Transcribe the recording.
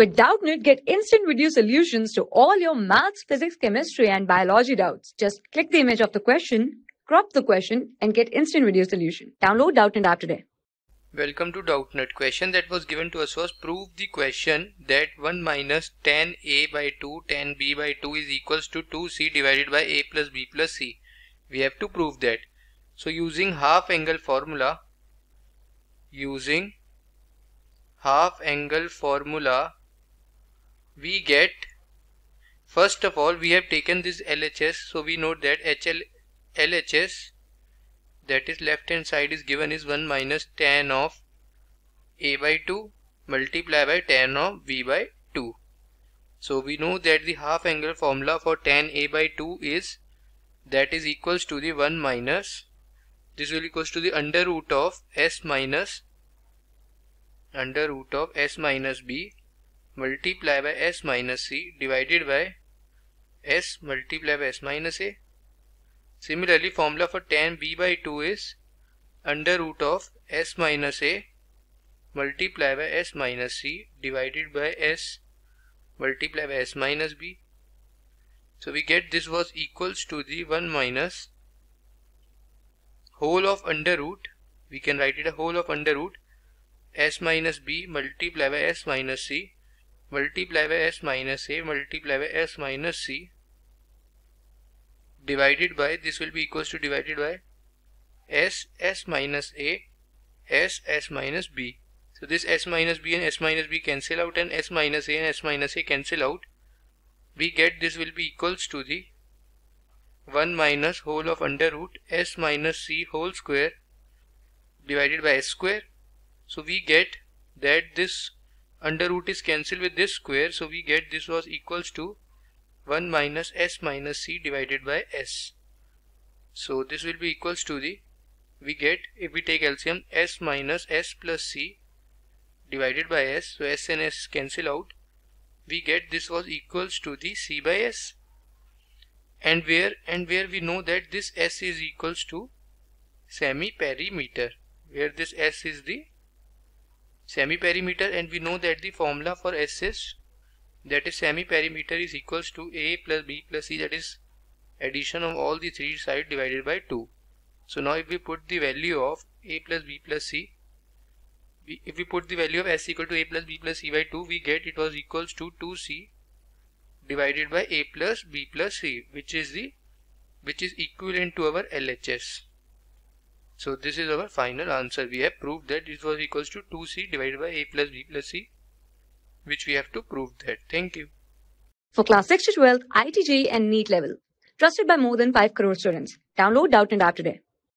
With Doubtnit, get instant video solutions to all your maths, physics, chemistry, and biology doubts. Just click the image of the question, crop the question, and get instant video solution. Download Doubtnit app today. Welcome to Doubtnit. Question that was given to us was prove the question that 1 minus 10a by 2 10b by 2 is equals to 2c divided by a plus b plus c. We have to prove that. So using half angle formula, using half angle formula we get first of all we have taken this LHS so we know that HL LHS that is left hand side is given is 1 minus tan of a by 2 multiply by tan of b by 2 so we know that the half angle formula for tan a by 2 is that is equals to the 1 minus this will equals to the under root of s minus under root of s minus b Multiply by s minus c divided by s Multiply by s minus a. Similarly, formula for tan b by 2 is under root of s minus a Multiply by s minus c divided by s Multiply by s minus b. So we get this was equals to the 1 minus whole of under root we can write it a whole of under root s minus b multiplied by s minus c multiply by s minus a multiply by s minus c divided by this will be equals to divided by s s minus a s s minus b so this s minus b and s minus b cancel out and s minus a and s minus a cancel out we get this will be equals to the 1 minus whole of under root s minus c whole square divided by s square so we get that this under root is cancelled with this square so we get this was equals to 1 minus s minus c divided by s so this will be equals to the we get if we take LCM s minus s plus c divided by s so s and s cancel out we get this was equals to the c by s and where and where we know that this s is equals to semi perimeter where this s is the semi-perimeter and we know that the formula for S is that is semi-perimeter is equals to A plus B plus C that is addition of all the three sides divided by 2. So now if we put the value of A plus B plus C if we put the value of S equal to A plus B plus C by 2 we get it was equals to 2C divided by A plus B plus C which is the which is equivalent to our LHS. So this is our final answer. We have proved that it was equals to 2c divided by a plus b plus c which we have to prove that. Thank you. For class 6 to 12, ITG and NEET level. Trusted by more than 5 crore students. Download Doubt and App today.